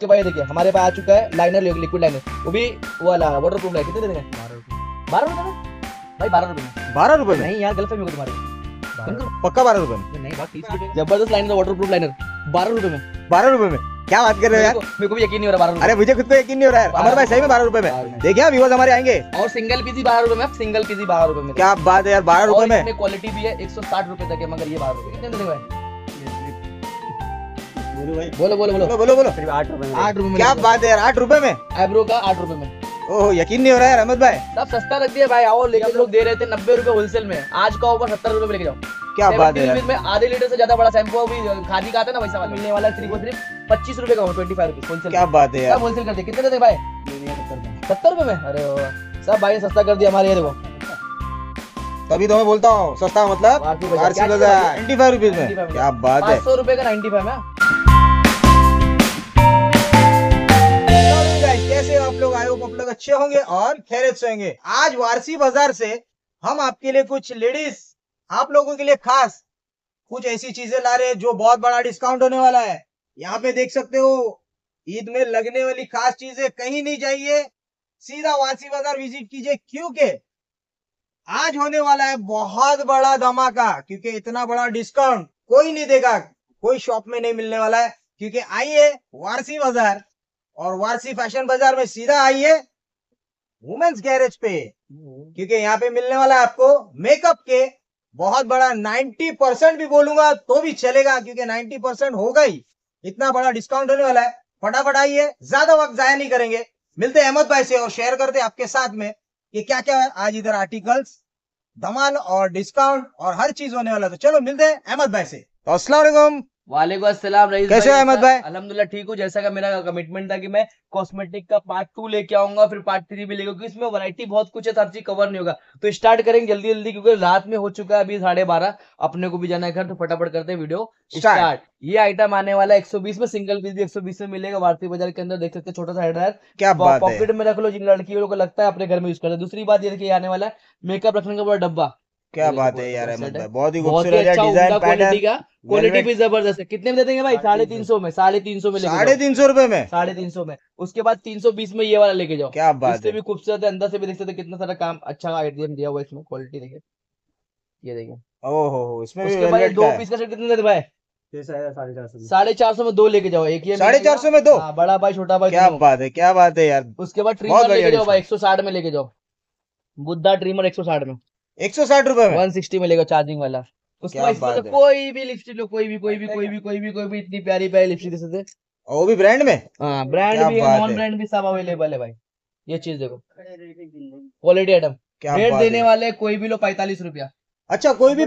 इसके भाई देखिए हमारे पास आ चुका है लाइनर लिक्विड लाइनर वो भी वाला वाटर प्रूफ लाइनर कितने देंगे बारह रुपए भाई बारह रुपए बारह रुपए नहीं यार गलत होगी पक्का बारह रुपए नहीं बात जबरदस्त लाइनर वाटर प्रूफ लाइनर बारह रुपए में बारह रुपए में क्या बात कर रहे हो यार मेरे को भी यकीन नहीं हो रहा बारह अरे मुझे खुद को यकीन नहीं हो रहा है अमर भाई सही में बारह रुपए में देखिए आप व्यूवर्स हमारे आएंगे और सिंगल पीसी बारह रुपए में सिंगल पीसी बारह रुपए में क्या बात है यार बारह रुपए में क्वालिटी भी है एक सौ साठ रुपए तक है मगर ये बारह रुपए कितने बोलो बोलो बोलो बोलो बोलो आठ रुपए आठ रुपए क्या बात है यार आठ रुपए में आईब्रो का आठ रुपए में ओह यकीन नहीं हो रहा है अहमद भाई सब सस्ता रख दिया भाई आओ लेकिन लोग दे रहे थे नब्बे रुपए होलसेल में आज का ऊपर सत्तर रुपए में लेके जाओ क्या बात है में आधे लीटर से ज्यादा बड़ा शैम्पू अभी खादी का आता है ना वैसा वाला मिलने वाला सिर्फ पच्चीस रुपए का ट्वेंटी फाइव रुपए होलसेल क्या बात है यार होलसेल कर दिया कितने देते भाई सत्तर रुपए में अरे सब भाई ने सस्ता कर दिया हमारे देखो तभी तो मैं बोलता हूँ सस्ता मतलब ट्वेंटी फाइव में क्या बात है सौ रुपए का नाइन्टी फाइव है लोग अच्छे होंगे और खैरियत से होंगे आज वारसी बाजार से हम आपके लिए कुछ लेडीज आप लोगों के लिए खास कुछ ऐसी चीजें ला रहे हैं जो बहुत बड़ा डिस्काउंट होने वाला है यहाँ पे देख सकते हो ईद में लगने वाली खास चीजें कहीं नहीं जाइए सीधा वारसी बाजार विजिट कीजिए क्योंकि आज होने वाला है बहुत बड़ा धमाका क्योंकि इतना बड़ा डिस्काउंट कोई नहीं देगा कोई शॉप में नहीं मिलने वाला है क्योंकि आइए वारसी बाजार और वारसी फैशन बाजार में सीधा आइए वुमेन्स गैरेज पे हम्म। क्योंकि यहाँ पे मिलने वाला है आपको मेकअप के बहुत बड़ा 90 परसेंट भी बोलूंगा तो भी चलेगा क्योंकि 90 परसेंट होगा ही इतना बड़ा डिस्काउंट होने वाला है फटाफट आइए ज्यादा वक्त जाया नहीं करेंगे मिलते अहमद भाई से और शेयर करते आपके साथ में कि क्या क्या है आज इधर आर्टिकल्स धमाल और डिस्काउंट और हर चीज होने वाला तो चलो मिलते हैं अहमद भाई से असला वालेकुम अस्सलाम कैसे अहमद भाई अलहमदुल्ला ठीक हूँ जैसा का मेरा कमिटमेंट था कि मैं कॉस्मेटिक का पार्ट टू लेके आऊंगा फिर पार्ट थ्री भी लेके क्योंकि इसमें वैरायटी बहुत कुछ है तो हर चीज कवर नहीं होगा तो स्टार्ट करेंगे जल्दी जल्दी क्योंकि रात में हो चुका है अभी साढ़े बारह अपने को भी जाना है घर तो फटाफट करते हैं वीडियो स्टार्ट ये आइटम आने वाला है 120 में सिंगल पीस भी एक में मिलेगा भारतीय बाजार के अंदर देख सकते छोटा सा हेडर क्या पॉकेट में रख लो जिन लड़कियों को लगता है अपने घर में यूज करते दूसरी बात ये आने वाला है मेकअप रखने का बड़ा डब्बा क्या बात है यार बहुत ही खूबसूरत डिजाइन अच्छा पैटर्न क्वालिटी भी जबरदस्त है कितने में दे देंगे भाई साढ़े तीन सौ में साढ़े तीन सौ में साढ़े तीन सौ रुपए में साढ़े तीन सौ में उसके बाद तीन सौ बीस में ये वाला लेके जाओ क्या बात है भी खूबसूरत है अंदर से भी देख सकते कितना सारा काम अच्छा आइडियम दिया हुआ इसमें क्वालिटी देखिए ये देखिए ओहो इसमें उसके बाद दो पीस का सेट कितने देते भाई साढ़े चार सौ में दो लेके जाओ एक साढ़े चार सौ में दो आ, हाँ, बड़ा भाई छोटा भाई क्या बात है क्या बात है यार उसके बाद ट्रीमर लेके जाओ भाई एक सौ साठ में लेके जाओ बुद्धा ट्रीमर एक सौ साठ में एक सौ साठ रुपए में वन सिक्सटी में लेगा चार्जिंग वाला तो कोई भी लो क्वालिटी आइटम रेट देने वाले कोई भी लो पैतालीस रुपया अच्छा कोई भी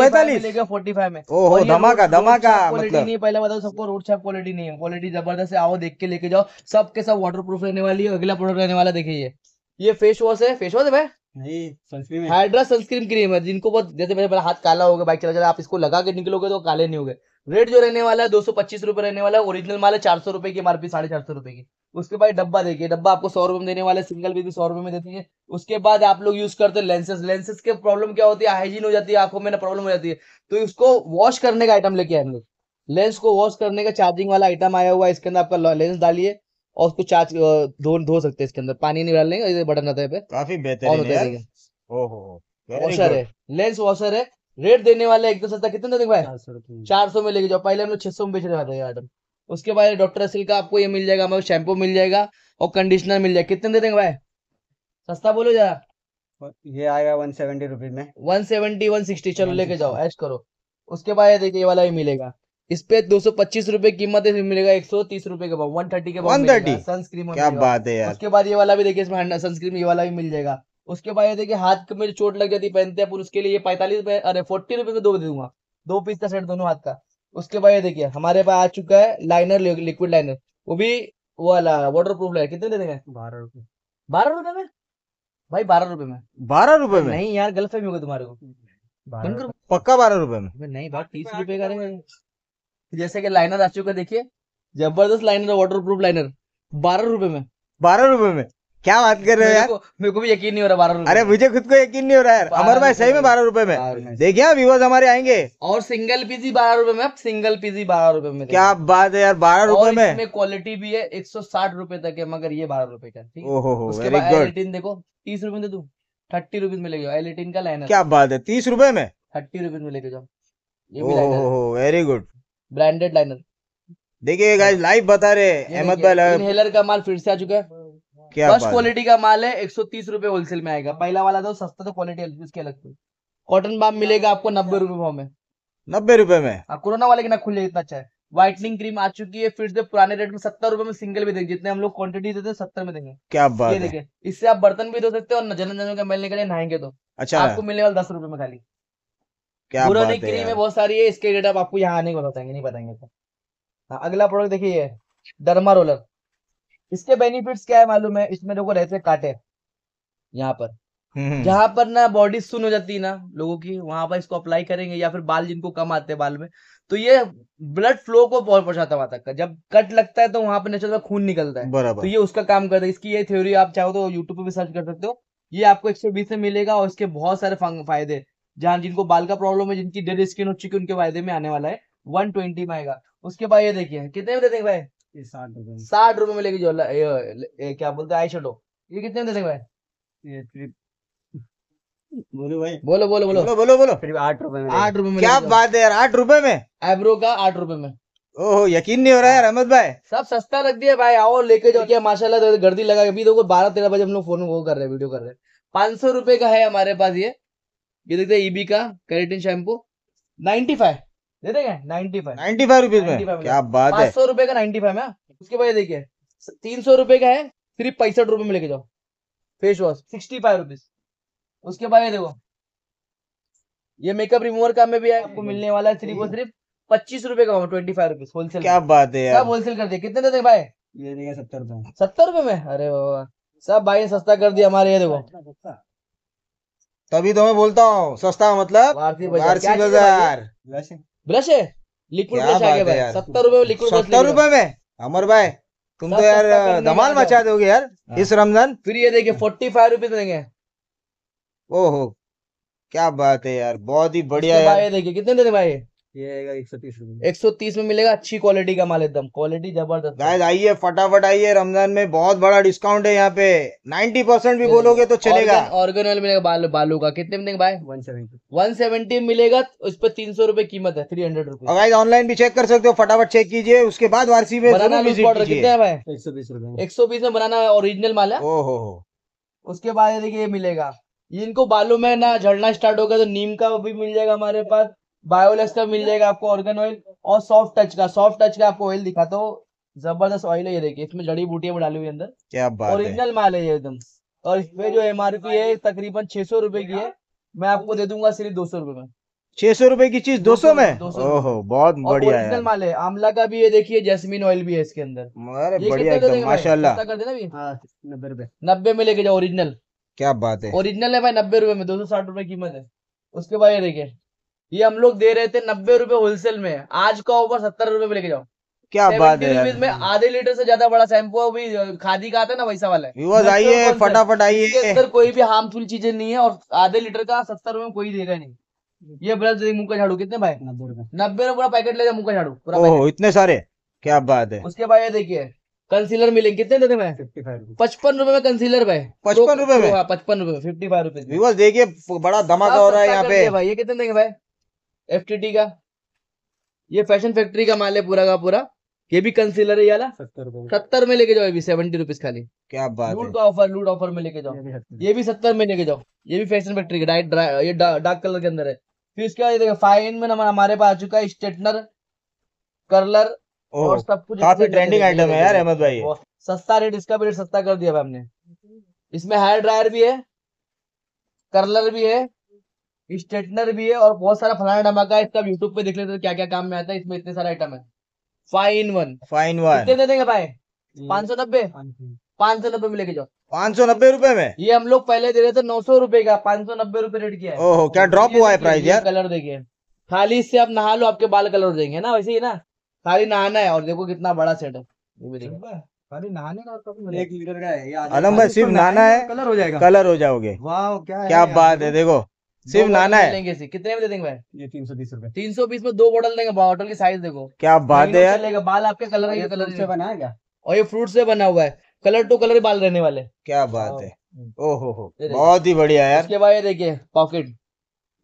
पैतालीस धमाका धमाका क्वालिटी नहीं पहले बताओ सबको रोड क्वालिटी नहीं है क्वालिटी जबरदस्त है आओ देख के लेके जाओ सबके सब वाटर प्रूफ रहने वाली है अगला प्रोडक्ट रहने वाला देखिए ये फेस वॉश है फेस वॉश है भाई हाइड्रा सनस्क्रीन क्रीम है जिनको बहुत जैसे मेरे हाथ काला होगा बाइक चला चला आप इसको लगा के निकलोगे तो काले नहीं गए रेट जो रहने वाला है दो सौ पच्चीस रुपए रहने वाला है ओरिजिनल माल है चार सौ रुपए की एमआरपी साढ़े चार सौ रुपए की उसके बाद डब्बा देखिए डब्बा आपको सौ रुपए में देने वाला है सिंगल भी सौ रुपए में देती है उसके बाद आप लोग यूज करते हैं लेंसेस लेंसेस के प्रॉब्लम क्या होती है हाइजीन हो जाती है आंखों में ना प्रॉब्लम हो जाती है तो उसको वॉश करने का आइटम लेके आए हम लोग लेंस को वॉश करने का चार्जिंग वाला आइटम आया हुआ है इसके अंदर आपका लेंस डालिए और उसको चार्ज धो धो सकते हैं इसके अंदर पानी नहीं डालने का बटन आता है काफी बेहतर वॉशर है लेंस वॉशर है रेट देने वाले एकदम सस्ता कितने तक भाई चार सौ में लेके जाओ पहले हम लोग छह सौ में बेच रहे थे आइटम उसके बाद डॉक्टर असिल का आपको ये मिल जाएगा हमारे शैम्पू मिल जाएगा और कंडीशनर मिल जाएगा कितने दे देंगे भाई सस्ता बोलो जरा ये आएगा वन सेवेंटी रुपीज में वन सेवेंटी वन सिक्सटी चलो लेके जाओ ऐश करो उसके बाद ये देखिए ये वाला भी मिलेगा इस पे दो सौ पच्चीस रूपए कीमत है मिलेगा एक सौ तीस रूपए के भाव वन थर्टी के वन थर्टी सनस्क्रीन क्या बात है यार उसके बाद ये वाला भी देखिए इसमें सनस्क्रीन ये वाला भी मिल जाएगा उसके बाद ये देखिए हाथ में चोट लग जाती पहनते हैं उसके लिए पैंतालीस अरे फोर्टी रुपए में दो दे दूंगा दो पीस का सेट दोनों हाथ का उसके बाद ये देखिए हमारे पास आ चुका है लाइनर लिक्विड लाइनर वो भी वाला वाटर प्रूफ लाइनर कितने दे देंगे बारह रुपए बारह रुपए में भाई बारह रुपए में बारह रुपए में नहीं यार गलत फहमी होगी तुम्हारे को पक्का बारह रुपए में नहीं भाई तीस रुपए का जैसे कि लाइनर आ चुका देखिए जबरदस्त लाइनर वाटर प्रूफ लाइनर बारह रुपए में बारह रुपए में क्या बात कर रहे हो यार मेरे को भी यकीन नहीं हो रहा बारह अरे मुझे खुद को यकीन नहीं हो रहा यार अमर भाई सही में बारह रुपए में देखिए व्यूवर्स हमारे आएंगे और सिंगल पीजी बारह रुपए में सिंगल पीजी बारह रुपए में क्या बात है यार बारह रुपए में इसमें क्वालिटी भी है एक सौ साठ रुपए तक है मगर ये बारह रुपए का ठीक है एलिटिन देखो तीस रुपए में दे थर्टी रुपीज में लेके जाओ का लाइनर क्या बात है तीस रुपए में थर्टी रुपीज में लेके जाओ वेरी गुड ब्रांडेड लाइनर देखिए गाइस लाइव बता रहे अहमद भाई इनहेलर का माल फिर से आ चुका है क्या फर्स्ट क्वालिटी का माल है एक सौ तीस रूपए होलसेल में आएगा पहला वाला तो सस्ता तो क्वालिटी इसके अलग से कॉटन बाम मिलेगा आपको नब्बे रूपए भाव में नब्बे रूपए में हाँ, कोरोना वाले के ना खुले इतना अच्छा है व्हाइटनिंग क्रीम आ चुकी है फिर से पुराने रेट में सत्तर रूपए में सिंगल भी देंगे जितने हम लोग क्वांटिटी देते हैं सत्तर में देंगे क्या बात है इससे आप बर्तन भी धो सकते हो और जन जन का मिलने के लिए नहाएंगे तो अच्छा आपको मिलने वाले दस रूपए में खाली क्या है क्रीम में बहुत सारी है इसके रेट आपको यहाँ आने को बताएंगे नहीं बताएंगे तो हाँ अगला प्रोडक्ट देखिए डरमा रोलर इसके बेनिफिट्स क्या है मालूम है इसमें लोगों रहते काटे यहाँ पर हम्म, हम्म। जहां पर ना बॉडी सुन हो जाती है ना लोगों की वहां पर इसको अप्लाई करेंगे या फिर बाल जिनको कम आते हैं बाल में तो ये ब्लड फ्लो को बहुत पहुंचाता वहां तक जब कट लगता है तो वहां पर नेचुरल खून निकलता है बराबर तो ये उसका काम करता है इसकी ये थ्योरी आप चाहो तो यूट्यूब पर भी सर्च कर सकते हो ये आपको एक सौ बीस में मिलेगा और इसके बहुत सारे फायदे जहां जिनको बाल का प्रॉब्लम है जिनकी डेड स्किन हो चुकी है उनके वायदे में आने वाला है वन ट्वेंटी में आएगा उसके बाद ये देखिए कितने में दे देंगे भाई साठ रुपए में लेके जो क्या बोलते हैं आई शेडो ये कितने में दे देंगे भाई बोलो बोलो बोलो बोलो बोलो बोलो आठ रुपए में आठ रुपए में क्या बात है यार आठ रुपए में आईब्रो का आठ रुपए में ओह यकीन नहीं हो रहा है अहमद भाई सब सस्ता रख दिया भाई आओ लेके जाओ क्या माशाल्लाह गर्दी लगा अभी देखो बारह तेरह बजे हम लोग फोन वो कर रहे हैं वीडियो कर रहे हैं पांच सौ रुपए का है हमारे पास ये ये देखते हैं ईबी e का कैरेटिन शैम्पू नाइनटी फाइव दे देंगे ninety five ninety five rupees में क्या बात है सौ रुपए का नाइनटी फाइव है उसके बाद देखिए तीन सौ रुपए का है सिर्फ पैंसठ रुपए में लेके जाओ face wash sixty five rupees उसके बाद ये देखो ये मेकअप रिमूवर का में भी है आपको मिलने वाला है सिर्फ वो सिर्फ पच्चीस रुपए का ट्वेंटी फाइव रुपीज होलसेल क्या बात है सब होलसेल कर दिया कितने देते भाई ये देखिए सत्तर रुपए सत्तर रुपए में अरे बाबा सब भाई सस्ता कर दिया हमारे ये देखो तभी तो मैं बोलता हूँ सस्ता मतलब बाजार ब्रश है लिक्विड ब्रश सत्तर रुपए में लिक्विड सत्तर रुपए में अमर भाई तुम तो यार धमाल मचा दोगे यार हाँ। इस रमजान फिर ये देखिए फोर्टी फाइव रुपीज देंगे ओहो क्या बात है यार बहुत ही बढ़िया यार देखिए कितने देने भाई ये एक सौ तीस एक सौ तीस में मिलेगा अच्छी क्वालिटी का माल एकदम क्वालिटी जबरदस्त गाइस आइए फटाफट आइए रमजान में बहुत बड़ा डिस्काउंट है यहाँ पे नाइनटी परसेंट भी बोलोगे तो चलेगा ऑर्गन ऑयल मिलेगा बाल, बालू का कितने में देंगे भाई वन सेवेंटी वन सेवेंटी मिलेगा उस पर तीन सौ रुपए कीमत है three hundred rupees guys online भी चेक कर सकते हो फटाफट चेक कीजिए उसके बाद वारसी में कितने भाई एक सौ बीस रुपए एक सौ बीस में बनाना ओरिजिनल माल है ओहो उसके बाद देखिए ये मिलेगा इनको बालू में ना झड़ना स्टार्ट होगा तो नीम का भी मिल जाएगा हमारे पास बायोलेस का मिल जाएगा आपको ऑर्गन ऑयल और सॉफ्ट टच का सॉफ्ट टच का आपको ऑयल दिखा तो जबरदस्त ऑयल है ये देखिए इसमें जड़ी बूटियां डाली हुई अंदर क्या बात ओरिजिनल माल है ये एकदम और इसमें जो पी है तकरीबन छह सौ रूपये की है मैं आपको दे दूंगा सिर्फ दो सौ रूपये में छह सौ रूपये की चीज दो सौ में दो सौ बहुत बढ़िया है माल है आमला का भी ये देखिए जैस्मिन ऑयल भी है इसके अंदर अरे बढ़िया एकदम माशाल्लाह कर देना हाँ, नब्बे नब्बे में लेके जाओ ओरिजिनल क्या बात है ओरिजिनल है भाई नब्बे रुपए में दो सौ साठ रूपये कीमत है उसके बाद ये देखिये ये हम लोग दे रहे थे नब्बे रुपए होलसेल में आज का ऑफर सत्तर रुपए में लेके जाओ क्या बात है में आधे लीटर से ज्यादा बड़ा शैम्पू अभी खादी का आता है ना वैसा वाला है आइए फटाफट आइए अंदर कोई भी हार्मफुल चीजें नहीं है और आधे लीटर का सत्तर रुपए में कोई देगा नहीं ये ब्रश मुंह का झाड़ू कितने भाई नब्बे रुपए नब्बे रुपए पैकेट ले जाओ मुंह का झाड़ू पूरा इतने सारे क्या बात है उसके बाद ये देखिए कंसीलर मिलेंगे कितने देते मैं पचपन रुपए में कंसीलर भाई पचपन रुपए में हाँ, पचपन रुपए फिफ्टी फाइव रुपए देखिए बड़ा धमाका हाँ, हो रहा है यहाँ पे भाई ये कितने देंगे भाई एफ का ये फैशन फैक्ट्री का माल है पूरा का पूरा ये भी कंसीलर है वाला सत्तर सत्तर में लेके जाओ अभी सेवेंटी रुपीज खाली क्या बात लूट है ऑफर लूट ऑफर में लेके जाओ ये भी सत्तर में लेके जाओ ये भी फैशन फैक्ट्री डाइट ये डार्क कलर के अंदर है फिर इसके बाद फाइन में हमारे पास आ चुका है स्टेटनर कर्लर और सब कुछ काफी ट्रेंडिंग आइटम है यार अहमद भाई सस्ता रेट इसका भी रेट सस्ता कर दिया हमने इसमें हेयर ड्रायर भी है कर्लर भी है स्ट्रेटनर भी है और बहुत सारा फलाना धमाका है इसका यूट्यूब पे देख लेते क्या क्या काम में आता है इसमें इतने सारे आइटम है फाइन वन फाइन वन कितने दे देंगे भाई पाँच सौ नब्बे पाँच सौ नब्बे में लेके जाओ पाँच सौ नब्बे रूपए में ये हम लोग पहले दे रहे थे नौ सौ रूपये का पाँच सौ नब्बे रूपए रेट किया ओहो क्या ड्रॉप हुआ है प्राइस यार कलर देखिए खाली इससे आप नहा लो आपके बाल कलर देंगे ना वैसे ही ना खाली नहाना है और देखो कितना बड़ा सेट है एक लीटर का है अलम भाई सिर्फ नहाना है कलर हो जाएगा कलर हो जाओगे वाह क्या क्या बात है देखो सिर्फ लाना है लेंगे कितने में दे देंगे भाई ये तीन सौ बीस रूपए तीन सौ बीस में दो बोतल देंगे बॉटल की साइज देखो क्या बात है यार बाल आपके कलर ये कलर से बना है क्या और ये फ्रूट से बना हुआ है कलर टू कलर बाल रहने वाले क्या बात है हाँ। ओहो हो बहुत ही बढ़िया यार इसके बाद ये देखिए पॉकेट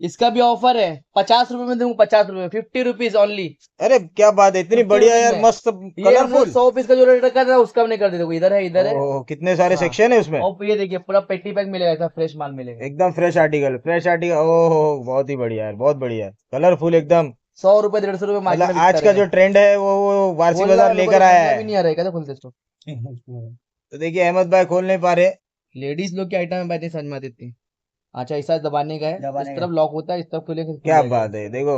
इसका भी ऑफर है पचास रूपए में दूंगा पचास रूपए फिफ्टी रुपीज ओनली अरे क्या बात है इतनी बढ़िया यार मस्त कलरफुल सौ पीस का जो रेट रखा था उसका कर देते इधर है इधर है कितने सारे सेक्शन हाँ। है उसमें ये देखिए पूरा पेटी पैक मिलेगा ऐसा फ्रेश माल मिलेगा एकदम फ्रेश आर्टिकल फ्रेश आर्टिकल ओह बहुत ही बढ़िया बहुत बढ़िया कलरफुल एकदम सौ रूपये डेढ़ सौ रूपये मतलब आज का जो ट्रेंड है वो वार्षिक बाजार लेकर मतलब आया है नहीं आ रहा है तो खुलते तो देखिए अहमद भाई खोल नहीं पा रहे लेडीज लोग के आइटम है समझ में आती अच्छा ऐसा दबाने का है दबाने इस तरफ लॉक होता है इस तरफ खुले क्या बात है देखो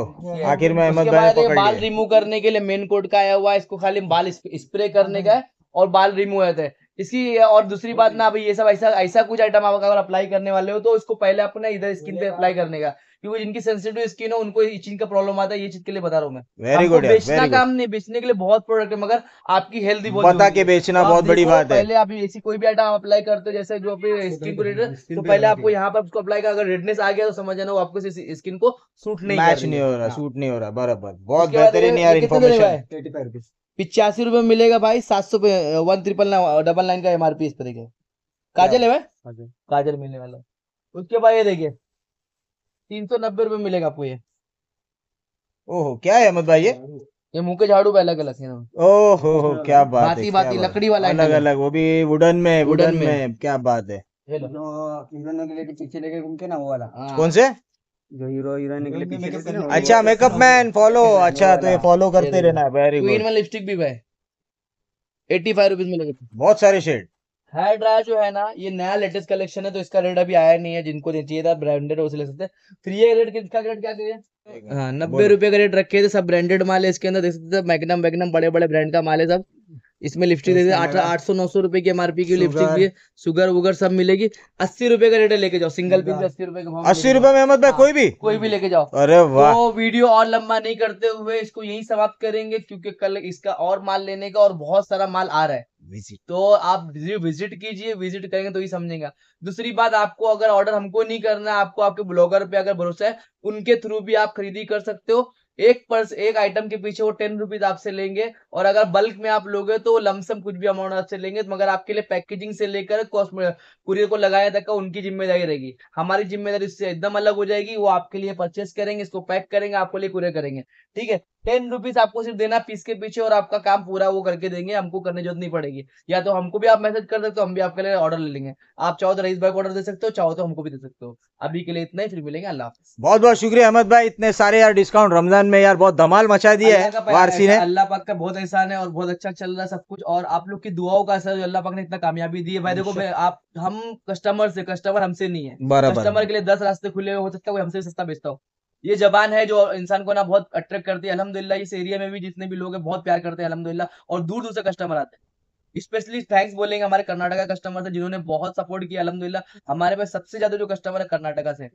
आखिर में अहमद भाई पकड़ बाल रिमूव करने के लिए मेन कोड का आया हुआ है इसको खाली बाल स्प्रे करने का है और बाल रिमूव होता है इसकी और दूसरी बात ना अभी ये सब ऐसा ऐसा कुछ आइटम आप अगर अप्लाई करने वाले हो तो उसको पहले आपको ना इधर स्किन पे अप्लाई करने का क्योंकि जिनकी सेंसिटिव स्किन हो उनको इस चीज का प्रॉब्लम आता है ये चीज के लिए बता रहा हूँ मैं वेरी गुड बेचना काम नहीं बेचने के लिए बहुत प्रोडक्ट है मगर आपकी हेल्थ भी बता के बेचना बहुत बड़ी बात है पहले आप ऐसी कोई भी आइटम अप्लाई करते हो जैसे जो अपनी स्किन को रिलेटेड तो पहले आपको यहाँ पर उसको अप्लाई अगर रेडनेस आ गया तो समझ जाना वो आपको स्किन को सूट नहीं मैच नहीं हो रहा सूट हाँ। नहीं हो रहा बराबर बहुत बेहतरीन यार इन्फॉर्मेशन पिचासी रुपये मिलेगा भाई सात सौ वन ट्रिपल डबल नाइन का एम आर पी इस पर देखिए काजल है भाई हाँ काजल मिलने वाला उसके बाद ये देखिए तीन सौ नब्बे रुपये मिलेगा आपको ये ओहो क्या है अहमद भाई ये ये मुंह के झाड़ू पे अलग अलग है ओहो हो क्या बात बाती है बाती लकड़ी वाला अलग अलग वो भी वुडन में वुडन में क्या बात है के पीछे लेके घूमते ना वो वाला हाँ। कौन से जो हीरो हीरोइन के लिए अच्छा मेकअप मैन फॉलो अच्छा तो ये फॉलो करते रहना वेरी गुड क्वीन वाला लिपस्टिक भी भाई 85 रुपीस में लगे बहुत सारे शेड हेयर ड्रायर जो है ना ये नया लेटेस्ट कलेक्शन है तो इसका रेट अभी आया नहीं है जिनको चाहिए था ब्रांडेड उसे ले सकते हैं फ्री है रेट किसका रेट क्या चाहिए हाँ नब्बे रुपए का रेट रखे थे सब ब्रांडेड माल है इसके अंदर देख सकते मैग्नम वैग्नम बड़े बड़े ब्रांड का माल है सब इसमें लिपस्टिक देखिए आठ आठ सौ नौ सौ रुपए की एमआरपी की लिपस्टिक भी है सुगर वुगर सब मिलेगी अस्सी रुपए का रेट लेके जाओ सिंगल पीस अस्सी रुपए का अस्सी रुपए में अहमद भाई कोई भी हाँ, कोई भी लेके जाओ अरे वाह तो वीडियो और लंबा नहीं करते हुए इसको यही समाप्त करेंगे क्योंकि कल इसका और माल लेने का और बहुत सारा माल आ रहा है विजिट तो आप विजिट कीजिए विजिट करेंगे तो ही समझेगा दूसरी बात आपको अगर ऑर्डर हमको नहीं करना है आपको आपके ब्लॉगर पे अगर भरोसा है उनके थ्रू भी आप खरीदी कर सकते हो एक पर्स एक आइटम के पीछे वो टेन रुपीज आपसे लेंगे और अगर बल्क में आप लोगे तो लमसम कुछ भी अमाउंट आपसे लेंगे तो मगर आपके लिए पैकेजिंग से लेकर कुरियर को लगाया तक का उनकी जिम्मेदारी रहेगी हमारी जिम्मेदारी इससे एकदम अलग हो जाएगी वो आपके लिए परचेस करेंगे इसको पैक करेंगे आपको लिए कुरियर करेंगे ठीक है टेन रुपीज आपको सिर्फ देना पीस के पीछे और आपका काम पूरा वो करके देंगे हमको करने जरूरत नहीं पड़ेगी या तो हमको भी आप मैसेज कर सकते हो हम भी आपके लिए ऑर्डर ले लेंगे आप चाहो तो रईस भाई को ऑर्डर दे सकते हो चाहो तो हमको भी दे सकते हो अभी के लिए इतना ही फिर मिलेंगे अल्लाह बहुत बहुत शुक्रिया अहमद भाई इतने सारे यार डिस्काउंट रमजान में यार बहुत धमाल मचा दिया है वारसी ने अल्लाह पाक का बहुत एहसान है और बहुत अच्छा चल रहा है सब कुछ और आप लोग की दुआओं का असर अल्लाह पाक ने इतना कामयाबी दी है भाई देखो अच्छा। आप हम कस्टमर से कस्टमर हमसे नहीं है कस्टमर के लिए दस रास्ते खुले हो सकता है हमसे सस्ता बेचता हूँ ये जबान है जो इंसान को ना बहुत अट्रैक्ट करती है अलहमदिल्ला इस एरिया में भी जितने भी लोग हैं बहुत प्यार करते हैं अलहमदिल्ला और दूर दूर से कस्टमर आते हैं स्पेशली थैंक्स बोलेंगे हमारे कर्नाटका कस्टमर से जिन्होंने बहुत सपोर्ट किया अलहमदिल्ला हमारे पास सबसे ज्यादा जो कस्टमर है कर्नाटका से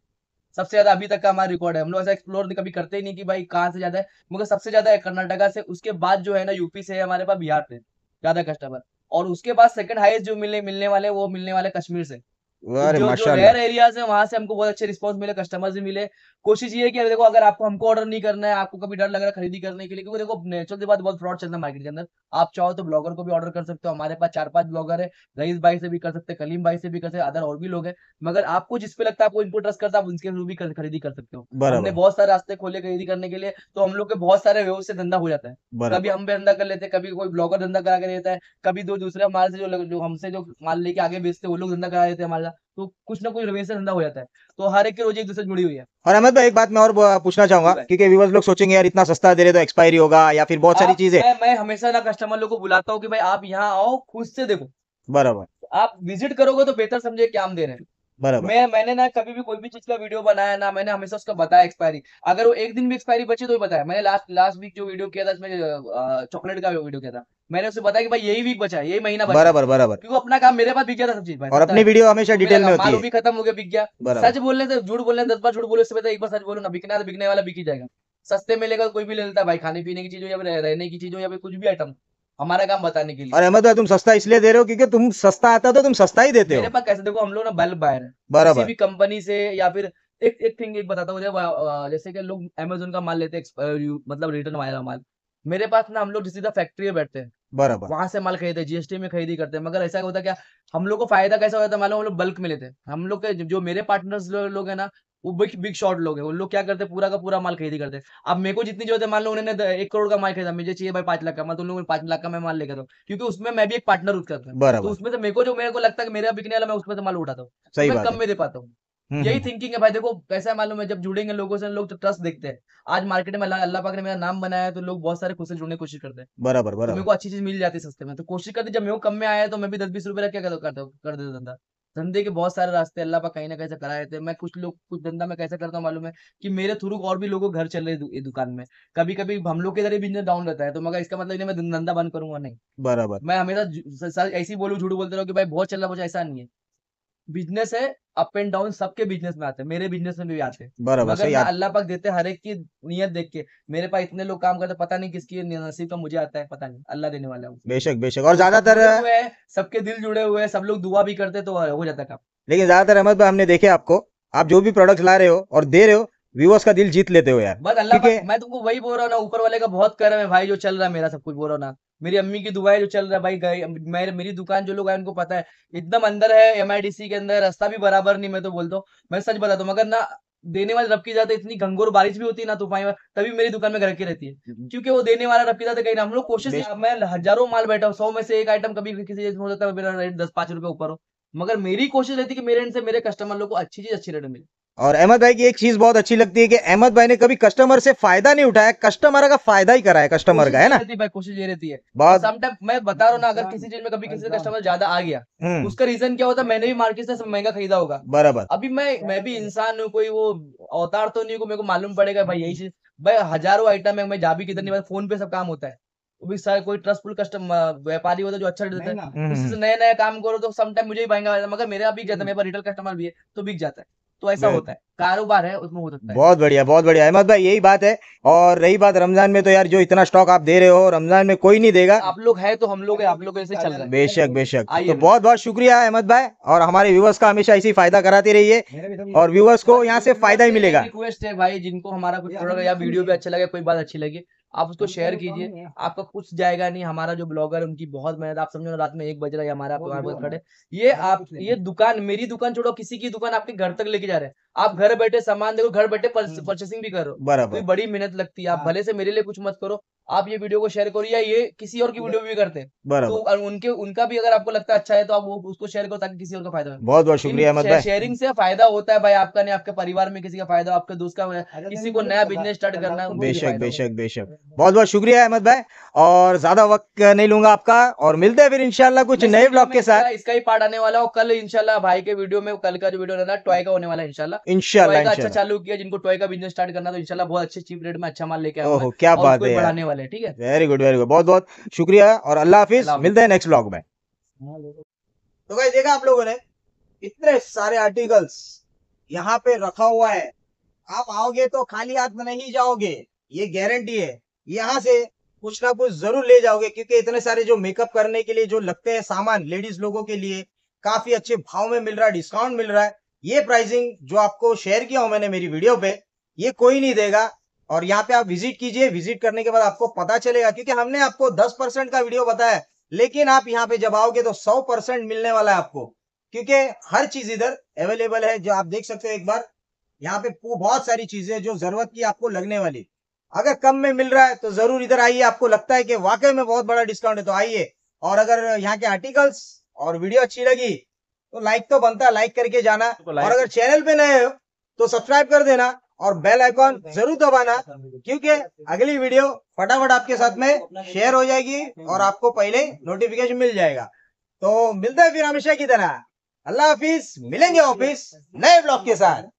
सबसे ज्यादा अभी तक का हमारा रिकॉर्ड है हम लोग ऐसा एक्सप्लोर कभी करते ही नहीं कि भाई कहाँ से ज्यादा है मगर सबसे ज्यादा है कर्नाटका से उसके बाद जो है ना यूपी से है हमारे पास बिहार से ज्यादा कस्टमर और उसके बाद सेकंड हाईएस्ट जो मिलने मिलने वाले वो मिलने वाले कश्मीर से तो जो, जो रेयर एरियाज है वहां से हमको बहुत अच्छे रिस्पॉन्स मिले कस्टमर्स भी मिले कोशिश ये कि देखो अगर आपको हमको ऑर्डर नहीं करना है आपको कभी डर लग रहा है खरीदी करने के लिए क्योंकि देखो नेचुरल की बात बहुत फ्रॉड चलता है मार्केट के अंदर आप चाहो तो ब्लॉगर को भी ऑर्डर कर सकते हो हमारे पास चार पांच ब्लॉगर है रईस भाई से भी कर सकते कलीम भाई से भी कर सकते अदर और भी लोग है मगर आपको जिसपे लगता है आपको इनको ट्रस्ट करता है आप उनके थ्रू भी खरीदी कर सकते हो हमने बहुत सारे रास्ते खोले खरीदी करने के लिए तो हम लोग के बहुत सारे व्यव से धंधा हो जाता है कभी हम भी धंधा कर लेते हैं कभी कोई ब्लॉगर धंधा करा के देता है कभी दो दूसरे हमारे से जो हमसे जो माल लेके आगे बेचते हैं वो लोग धंधा करा देते हैं हमारे वाला तो कुछ ना कुछ रमेश धंधा हो जाता है तो हर एक रोज रोजी एक दूसरे से जुड़ी हुई है और अहमद भाई एक बात मैं और पूछना चाहूंगा क्योंकि व्यवर्स लोग सोचेंगे यार इतना सस्ता दे रहे तो एक्सपायरी होगा या फिर बहुत सारी चीजें मैं, मैं हमेशा ना कस्टमर लोग को बुलाता हूँ की भाई आप यहाँ आओ खुद से देखो बराबर आप विजिट करोगे तो बेहतर समझे क्या हम दे रहे हैं बराबर मैं मैंने ना कभी भी कोई भी चीज का वीडियो बनाया ना मैंने हमेशा उसका बताया एक्सपायरी अगर वो एक दिन भी एक्सपायरी बची तो ही बताया मैंने लास्ट लास्ट वीक जो वीडियो किया था उसमें चॉकलेट का वीडियो किया था मैंने उसे बताया कि भाई यही वीक बचा यही महीना बचा बराबर बराबर क्योंकि अपना काम मेरे पास बिक गया था सब चीज और अपनी वीडियो हमेशा डिटेल में होती है भी खत्म हो गया बिक गया सच बोलने से झूठ बोलने दस बार झूठ बोले उससे एक बार सच बोलो ना बिकना बिकने वाला बिक ही जाएगा सस्ते में लेकर कोई भी ले लेता भाई खाने पीने की चीज हो या रहने की चीज हो या कुछ भी आइटम हमारा काम बताने के लिए और अहमद भाई तुम सस्ता इसलिए दे रहे हो क्योंकि तुम सस्ता आता तो तुम सस्ता ही देते हो कैसे देखो हम लोग ना बल्ब बायर है बराबर किसी भी कंपनी से या फिर एक एक थिंग एक बताता हूँ जैसे कि लोग अमेजोन का माल लेते हैं मतलब रिटर्न वाला माल मेरे पास ना हम लोग सीधा फैक्ट्री में बैठते हैं बराबर वहां से माल खरीदे जीएसटी में खरीदी करते हैं मगर ऐसा होता क्या हम लोग को फायदा कैसा होता है मालूम हम लोग बल्क में लेते हैं हम लोग के जो मेरे पार्टनर्स लोग लो है ना वो बिग बिग शॉट लोग हैं वो लोग क्या करते पूरा का पूरा माल खरीदी करते अब मेरे को जितनी जो है मान लो उन्होंने एक करोड़ का माल खरीदा मुझे चाहिए भाई पांच लाख का मैं तो उन लोगों ने पांच लाख का मैं माल लेकर हूँ क्योंकि उसमें मैं भी एक पार्टनर उठ करता हूँ तो उसमें से मेरे को जो मेरे को लगता है मेरा बिकने वाला मैं उसमें से माल उठाता हूँ तो मैं कम में दे पाता हूँ हम्म, यही थिंकिंग हम्म, हम्म। है भाई देखो कैसा मालूम है जब जुड़ेंगे लोगों से लोग ट्रस्ट तो देखते हैं आज मार्केट में अल्लाह पाक ने मेरा नाम बनाया तो लोग बहुत सारे खुद से जुड़ने की कोशिश करते हैं बराबर बराबर तो मेरे को अच्छी चीज मिल जाती है सस्ते में तो कोशिश करते जब मेरे को कम में आया तो मैं भी दस बीस रुपए का क्या करता हूँ कर देता धंधा धंधे के बहुत सारे रास्ते अल्लाह पा कहीं ना कहीं से करा रहे थे मैं कुछ लोग कुछ धंधा मैं कैसे करता हूँ मालूम है कि मेरे थ्रू और भी लोगों घर चल रहे दु, दुकान में कभी कभी हम लोग के जरिए बिजनेस डाउन रहता है तो मगर इसका मतलब मैं धंधा बंद करूंगा नहीं बराबर मैं हमेशा ऐसी बोलू झूठ बोलते रहो कि भाई बहुत चल रहा मुझे ऐसा नहीं है बिजनेस है अप एंड डाउन सबके बिजनेस में आते हैं मेरे बिजनेस में भी आते हैं बराबर सही अल्लाह पाक देते हर एक की नियत देख के मेरे पास इतने लोग काम करते पता नहीं किसकी नसीब का मुझे आता है पता नहीं अल्लाह देने वाला है बेशक बेशक और ज्यादातर सबके दिल जुड़े हुए हैं सब लोग दुआ भी करते तो हो जाता काम लेकिन ज्यादातर अहमद भाई हमने देखे आपको आप जो भी प्रोडक्ट ला रहे हो और दे रहे हो व्यूवर्स का दिल जीत लेते हो यार बस अल्लाह मैं तुमको वही बोल रहा हूँ ना ऊपर वाले का बहुत कर्म है भाई जो चल रहा है मेरा सब कुछ बोल रहा हूँ ना मेरी अम्मी की दुआ है जो चल रहा है भाई गए मेरे मेरी दुकान जो लोग आए उनको पता है एकदम अंदर है एम के अंदर रास्ता भी बराबर नहीं मैं तो बोलता हूँ मैं सच बताता हूँ मगर ना देने वाले रब की जाते इतनी घंगोर बारिश भी होती है ना तूफान तभी मेरी दुकान में घर की रहती है हम्म। क्योंकि वो देने वाला रब की जाते कहीं ना हम लोग कोशिश मैं हजारों माल बैठा हूँ सौ में से एक आइटम कभी किसी चीज हो जाता है मेरा रेट दस पांच रुपए ऊपर हो मगर मेरी कोशिश रहती है कि मेरे से मेरे कस्टमर लोग को अच्छी चीज अच्छी रेट मिले और अहमद भाई की एक चीज बहुत अच्छी लगती है कि अहमद भाई ने कभी कस्टमर से फायदा नहीं उठाया कस्टमर का फायदा ही कराया कस्टमर का है ना भाई कोशिश ये रहती है बहुत मैं बता रहा हूँ ना अगर किसी चीज में कभी किसी कस्टमर अच्छा। ज्यादा आ गया हम्म। उसका रीजन क्या होता है मैंने भी मार्केट से महंगा खरीदा होगा बराबर अभी मैं मैं भी इंसान हूँ कोई वो अवतार तो नहीं को मेरे को मालूम पड़ेगा भाई यही चीज भाई हजारों आइटम है मैं जा भी कितनी बार फोन पे सब काम होता है भी सर कोई ट्रस्टफुल कस्टम व्यापारी होता है जो अच्छा देता है हम्म। नया नया काम करो तो समटाइम मुझे भी महंगा मगर मेरा बिक जाता है मेरे पास रिटेल कस्टमर भी है तो बिक जाता है तो ऐसा होता है कारोबार है उसमें हो सकता है बहुत बढ़िया बहुत बढ़िया अहमद भाई यही बात है और रही बात रमजान में तो यार जो इतना स्टॉक आप दे रहे हो रमजान में कोई नहीं देगा आप लोग है तो हम लोग आप लोग ऐसे चल रहे बेशक बेशक तो बहुत बहुत शुक्रिया अहमद भाई और हमारे व्यूवर्स का हमेशा इसी फायदा कराते रहिए और व्यूवर्स को यहाँ से फायदा ही मिलेगा रिक्वेस्ट है भाई जिनको हमारा कुछ वीडियो भी अच्छा लगे कोई बात अच्छी लगी आप उसको शेयर कीजिए आपका कुछ जाएगा नहीं हमारा जो ब्लॉगर है उनकी बहुत मेहनत आप समझो रात में एक बज रहा है हमारा खड़े ये आप ये दुकान मेरी दुकान छोड़ो किसी की दुकान आपके घर तक लेके जा रहे हैं आप घर बैठे सामान देखो घर बैठे परचेसिंग हम्म। भी करो बराबर बड़ी मेहनत लगती है आप हाँ। भले से मेरे लिए कुछ मत करो आप ये वीडियो को शेयर करो या ये किसी और की वीडियो भी करते हैं तो उनके उनका भी अगर आपको लगता है अच्छा है तो आप वो उसको शेयर करो ताकि किसी और का फायदा हो बहुत बहुत शुक्रिया अहमद भाई शेयरिंग से फायदा होता है भाई आपका नहीं आपके परिवार में किसी का फायदा आपके दोस्त का किसी को नया तो बिजनेस स्टार्ट करना है बेशक बेशक बेशक बहुत बहुत शुक्रिया अहमद भाई और ज्यादा वक्त नहीं लूंगा आपका और मिलते हैं फिर इनशाला कुछ नए ब्लॉग के साथ इसका ही पार्ट आने वाला हो कल इनशाला भाई के वीडियो में कल का जो वीडियो रहना टॉय का होने वाला है इनशाला इनशाला अच्छा चालू किया जिनको टॉय का बिजनेस स्टार्ट करना तो इंशाल्लाह बहुत अच्छे चीप रेट में अच्छा माल लेके आऊंगा क्या बात है बढ़ाने वाले ठीक है वेरी गुड वेरी गुड बहुत बहुत शुक्रिया और अल्लाह हाफिज मिलते हैं नेक्स्ट ब्लॉग में हाँ, तो भाई देखा आप लोगों ने इतने सारे आर्टिकल्स यहाँ पे रखा हुआ है आप आओगे तो खाली हाथ नहीं जाओगे ये गारंटी है यहाँ से कुछ ना कुछ जरूर ले जाओगे क्योंकि इतने सारे जो मेकअप करने के लिए जो लगते हैं सामान लेडीज लोगों के लिए काफी अच्छे भाव में मिल रहा है डिस्काउंट मिल रहा है ये प्राइसिंग जो आपको शेयर किया हूं मैंने मेरी वीडियो पे ये कोई नहीं देगा और यहाँ पे आप विजिट कीजिए विजिट करने के बाद आपको पता चलेगा क्योंकि हमने आपको 10 परसेंट का वीडियो बताया लेकिन आप यहाँ पे जब आओगे तो 100 परसेंट मिलने वाला है आपको क्योंकि हर चीज इधर अवेलेबल है जो आप देख सकते हो एक बार यहाँ पे बहुत सारी चीजें जो जरूरत की आपको लगने वाली अगर कम में मिल रहा है तो जरूर इधर आइए आपको लगता है कि वाकई में बहुत बड़ा डिस्काउंट है तो आइए और अगर यहाँ के आर्टिकल्स और वीडियो अच्छी लगी तो लाइक तो बनता है लाइक करके जाना तो और अगर चैनल पे नए हो तो सब्सक्राइब कर देना और बेल आइकॉन जरूर दबाना क्योंकि अगली वीडियो फटाफट आपके साथ में शेयर हो जाएगी और आपको पहले नोटिफिकेशन मिल जाएगा तो मिलता है फिर हमेशा की तरह अल्लाह हाफिज मिलेंगे ऑफिस नए ब्लॉग के साथ